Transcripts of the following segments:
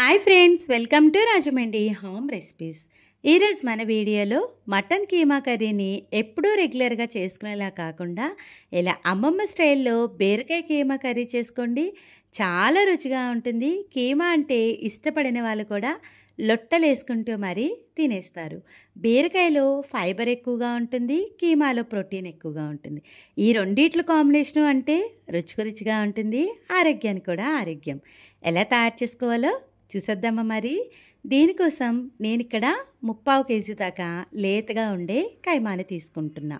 hi friends welcome to Rajahmundry home recipes ఈరోజు మన వీడియోలో మటన్ కీమా కర్రీని ఎప్పుడూ రెగ్యులర్గా చేసుకునేలా కాకుండా ఇలా అమ్మమ్మ స్టైల్లో బీరకాయ కీమా కర్రీ చేసుకోండి చాలా రుచిగా ఉంటుంది కీమా అంటే ఇష్టపడిన వాళ్ళు కూడా లొట్టలేసుకుంటూ మరీ తినేస్తారు బీరకాయలో ఫైబర్ ఎక్కువగా ఉంటుంది కీమాలో ప్రోటీన్ ఎక్కువగా ఉంటుంది ఈ రెండిట్ల కాంబినేషను అంటే రుచికు రుచిగా ఉంటుంది ఆరోగ్యానికి కూడా ఆరోగ్యం ఎలా తయారు చేసుకోవాలో చూసేద్దామా మరి దీనికోసం నేను ఇక్కడ ముప్పావు కేజీ దాకా లేతగా ఉండే కైమాని తీసుకుంటున్నా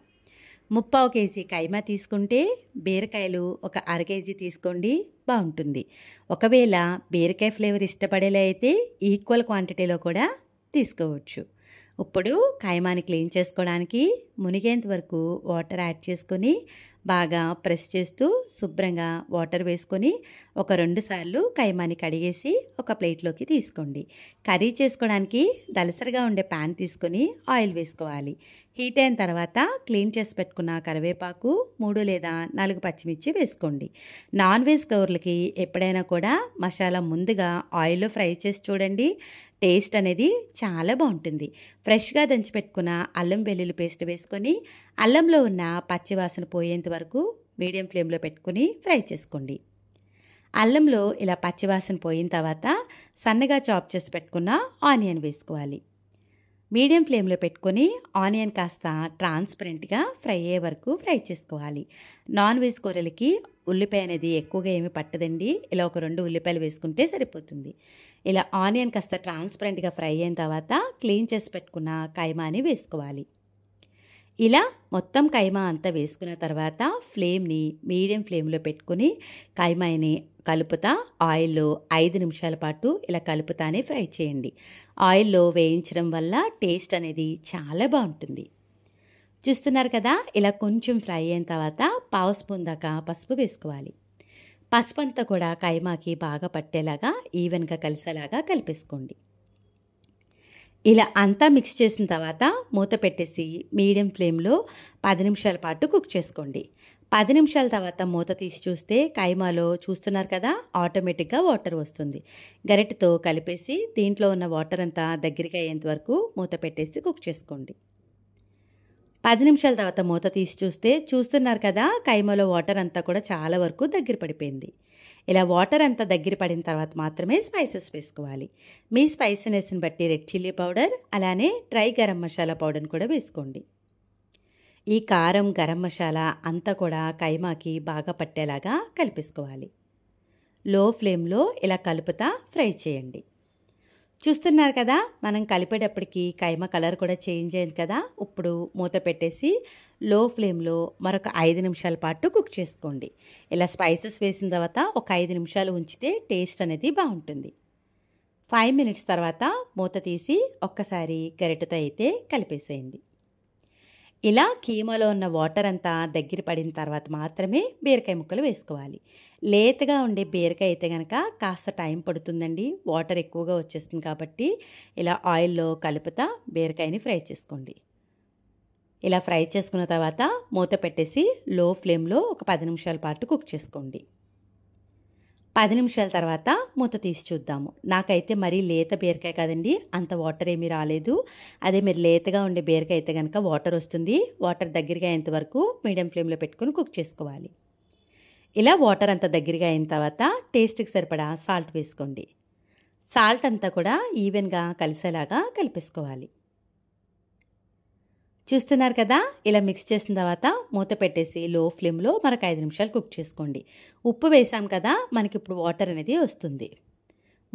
ముప్పావు కేజీ కైమా తీసుకుంటే బీరకాయలు ఒక అర కేజీ తీసుకోండి బాగుంటుంది ఒకవేళ బీరకాయ ఫ్లేవర్ ఇష్టపడేలా అయితే ఈక్వల్ క్వాంటిటీలో కూడా తీసుకోవచ్చు ఇప్పుడు కాయమాని క్లీన్ చేసుకోవడానికి మునిగేంత వరకు వాటర్ యాడ్ చేసుకొని బాగా ప్రెస్ చేస్తూ శుభ్రంగా వాటర్ వేసుకొని ఒక రెండు సార్లు కైమాని కడిగేసి ఒక ప్లేట్లోకి తీసుకోండి కర్రీ చేసుకోవడానికి దలసరిగా ఉండే ప్యాన్ తీసుకొని ఆయిల్ వేసుకోవాలి హీట్ అయిన తర్వాత క్లీన్ చేసి పెట్టుకున్న కరివేపాకు మూడు లేదా నాలుగు పచ్చిమిర్చి వేసుకోండి నాన్ వెజ్ కూరలకి ఎప్పుడైనా కూడా మసాలా ముందుగా ఆయిల్లో ఫ్రై చేసి చూడండి టేస్ట్ అనేది చాలా బాగుంటుంది ఫ్రెష్గా దంచిపెట్టుకున్న అల్లం వెల్లుల్లి పేస్ట్ వేసుకొని అల్లంలో ఉన్న పచ్చివాసన పోయేంత వరకు మీడియం ఫ్లేమ్లో పెట్టుకుని ఫ్రై చేసుకోండి అల్లంలో ఇలా పచ్చివాసన పోయిన తర్వాత సన్నగా చాప్ చేసి పెట్టుకున్న ఆనియన్ వేసుకోవాలి మీడియం ఫ్లేమ్లో పెట్టుకొని ఆనియన్ కాస్త ట్రాన్స్పరెంట్గా ఫ్రై అయ్యే వరకు ఫ్రై చేసుకోవాలి నాన్ వెజ్ కూరలకి ఉల్లిపాయ అనేది ఎక్కువగా ఏమి పట్టదండి ఇలా ఒక రెండు ఉల్లిపాయలు వేసుకుంటే సరిపోతుంది ఇలా ఆనియన్ కాస్త ట్రాన్స్పరెంట్గా ఫ్రై అయిన తర్వాత క్లీన్ చేసి పెట్టుకున్న కైమాని వేసుకోవాలి ఇలా మొత్తం కైమా అంతా వేసుకున్న తర్వాత ఫ్లేమ్ని మీడియం ఫ్లేమ్లో పెట్టుకుని కైమాయిని కలుపుతా ఆయిల్లో ఐదు నిమిషాల పాటు ఇలా కలుపుతానే ఫ్రై చేయండి ఆయిల్లో వేయించడం వల్ల టేస్ట్ అనేది చాలా బాగుంటుంది చూస్తున్నారు కదా ఇలా కొంచెం ఫ్రై అయిన తర్వాత పావు స్పూన్ దాకా పసుపు వేసుకోవాలి పసుపు అంతా కూడా కైమాకి బాగా పట్టేలాగా ఈవెన్గా కలిసేలాగా కలిపేసుకోండి ఇలా అంతా మిక్స్ చేసిన తర్వాత మూత పెట్టేసి మీడియం ఫ్లేమ్లో పది నిమిషాల పాటు కుక్ చేసుకోండి పది నిమిషాల తర్వాత మూత తీసి చూస్తే కైమాలో చూస్తున్నారు కదా ఆటోమేటిక్గా వాటర్ వస్తుంది గరిటెతో కలిపేసి దీంట్లో ఉన్న వాటర్ అంతా దగ్గరికి అయ్యేంత వరకు మూత పెట్టేసి కుక్ చేసుకోండి పది నిమిషాల తర్వాత మూత తీసి చూస్తే చూస్తున్నారు కదా కైమాలో వాటర్ అంతా కూడా చాలా వరకు దగ్గర పడిపోయింది ఇలా వాటర్ అంతా దగ్గర పడిన తర్వాత మాత్రమే స్పైసెస్ వేసుకోవాలి మీ స్పైసీనెస్ని బట్టి రెడ్ చిల్లీ పౌడర్ అలానే డ్రై గరం మసాలా పౌడర్ని కూడా వేసుకోండి ఈ కారం గరం మసాలా అంతా కూడా కైమాకి బాగా పట్టేలాగా కలిపేసుకోవాలి లో ఫ్లేమ్లో ఇలా కలుపుతా ఫ్రై చేయండి చూస్తున్నారు కదా మనం కలిపేటప్పటికి కైమ కలర్ కూడా చేంజ్ అయింది కదా ఇప్పుడు మూత పెట్టేసి లో ఫ్లేమ్లో మరొక ఐదు నిమిషాల పాటు కుక్ చేసుకోండి ఇలా స్పైసెస్ వేసిన తర్వాత ఒక ఐదు నిమిషాలు ఉంచితే టేస్ట్ అనేది బాగుంటుంది ఫైవ్ మినిట్స్ తర్వాత మూత తీసి ఒక్కసారి గరిటతో అయితే కలిపేసేయండి ఇలా కీమలో ఉన్న వాటర్ అంతా దగ్గర పడిన తర్వాత మాత్రమే బీరకాయ ముక్కలు వేసుకోవాలి లేతగా ఉండే బీరకాయ అయితే కనుక కాస్త టైం పడుతుందండి వాటర్ ఎక్కువగా వచ్చేస్తుంది కాబట్టి ఇలా ఆయిల్లో కలుపుతా బీరకాయని ఫ్రై చేసుకోండి ఇలా ఫ్రై చేసుకున్న తర్వాత మూత పెట్టేసి లో ఫ్లేమ్లో ఒక పది నిమిషాల పాటు కుక్ చేసుకోండి పది నిమిషాల తర్వాత మూత తీసి చూద్దాము నాకైతే మరీ లేత బీరకాయ కాదండి అంత వాటర్ ఏమీ రాలేదు అదే మీరు లేతగా ఉండే బీరకాయ అయితే కనుక వాటర్ వస్తుంది వాటర్ దగ్గరగా అయ్యేంత వరకు మీడియం ఫ్లేమ్లో పెట్టుకుని కుక్ చేసుకోవాలి ఇలా వాటర్ అంత దగ్గరగా అయిన తర్వాత టేస్ట్కి సరిపడా సాల్ట్ వేసుకోండి సాల్ట్ అంతా కూడా ఈవెన్గా కలిసేలాగా కలిపేసుకోవాలి చూస్తున్నారు కదా ఇలా మిక్స్ చేసిన తర్వాత మూత పెట్టేసి లో ఫ్లేమ్లో మనకు ఐదు నిమిషాలు కుక్ చేసుకోండి ఉప్పు వేసాం కదా మనకి ఇప్పుడు వాటర్ అనేది వస్తుంది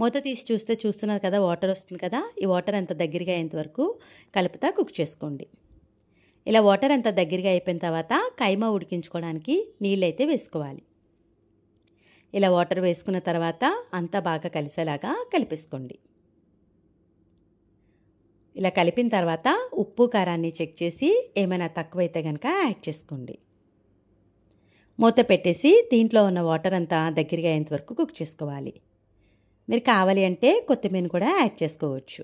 మూత తీసి చూస్తే చూస్తున్నారు కదా వాటర్ వస్తుంది కదా ఈ వాటర్ అంత దగ్గరగా అయ్యేంత వరకు కలుపుతా కుక్ చేసుకోండి ఇలా వాటర్ అంత దగ్గరగా అయిపోయిన తర్వాత కైమా ఉడికించుకోవడానికి నీళ్ళు అయితే వేసుకోవాలి ఇలా వాటర్ వేసుకున్న తర్వాత అంతా బాగా కలిసేలాగా కలిపేసుకోండి ఇలా కలిపిన తర్వాత ఉప్పు కారాన్ని చెక్ చేసి ఏమైనా తక్కువైతే కనుక యాడ్ చేసుకోండి మూత పెట్టేసి దీంట్లో ఉన్న వాటర్ అంతా దగ్గరగా అయ్యేంత వరకు కుక్ చేసుకోవాలి మీరు కావాలి అంటే కొత్తిమీర కూడా యాడ్ చేసుకోవచ్చు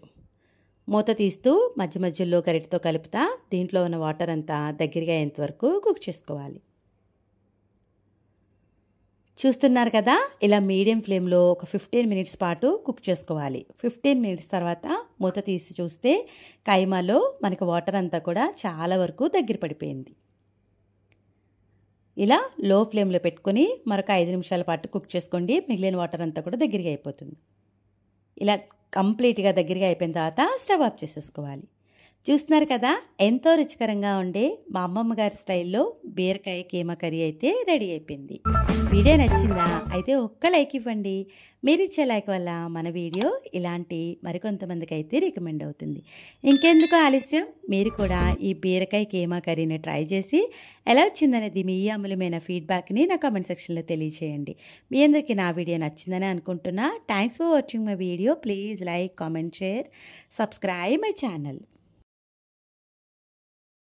మూత తీస్తూ మధ్య మధ్యలో గరిటతో కలుపుతా దీంట్లో ఉన్న వాటర్ అంతా దగ్గరగా అయ్యేంత వరకు కుక్ చేసుకోవాలి చూస్తున్నారు కదా ఇలా మీడియం ఫ్లేమ్లో ఒక ఫిఫ్టీన్ మినిట్స్ పాటు కుక్ చేసుకోవాలి ఫిఫ్టీన్ మినిట్స్ తర్వాత మూత తీసి చూస్తే కైమాలో మనకి వాటర్ అంతా కూడా చాలా వరకు దగ్గర పడిపోయింది ఇలా లో ఫ్లేమ్లో పెట్టుకొని మరొక ఐదు నిమిషాల పాటు కుక్ చేసుకోండి మిగిలిన వాటర్ అంతా కూడా దగ్గరగా అయిపోతుంది ఇలా కంప్లీట్గా దగ్గరగా అయిపోయిన తర్వాత స్టవ్ ఆఫ్ చేసేసుకోవాలి చూస్తున్నారు కదా ఎంతో రుచికరంగా ఉండే మా అమ్మమ్మ గారి స్టైల్లో బీరకాయ కీమా కర్రీ అయితే రెడీ అయిపోయింది వీడియో నచ్చిందా అయితే ఒక్క లైక్ ఇవ్వండి మీరు ఇచ్చే లైక్ వల్ల మన వీడియో ఇలాంటి మరికొంతమందికి అయితే రికమెండ్ అవుతుంది ఇంకెందుకు ఆలస్యం మీరు కూడా ఈ బీరకాయ కేమా కర్రీని ట్రై చేసి ఎలా వచ్చిందనేది మీ అమూల్యమైన ఫీడ్బ్యాక్ని నా కామెంట్ సెక్షన్లో తెలియజేయండి మీ అందరికీ నా వీడియో నచ్చిందని అనుకుంటున్నా thanks for watching my video please like comment share subscribe my channel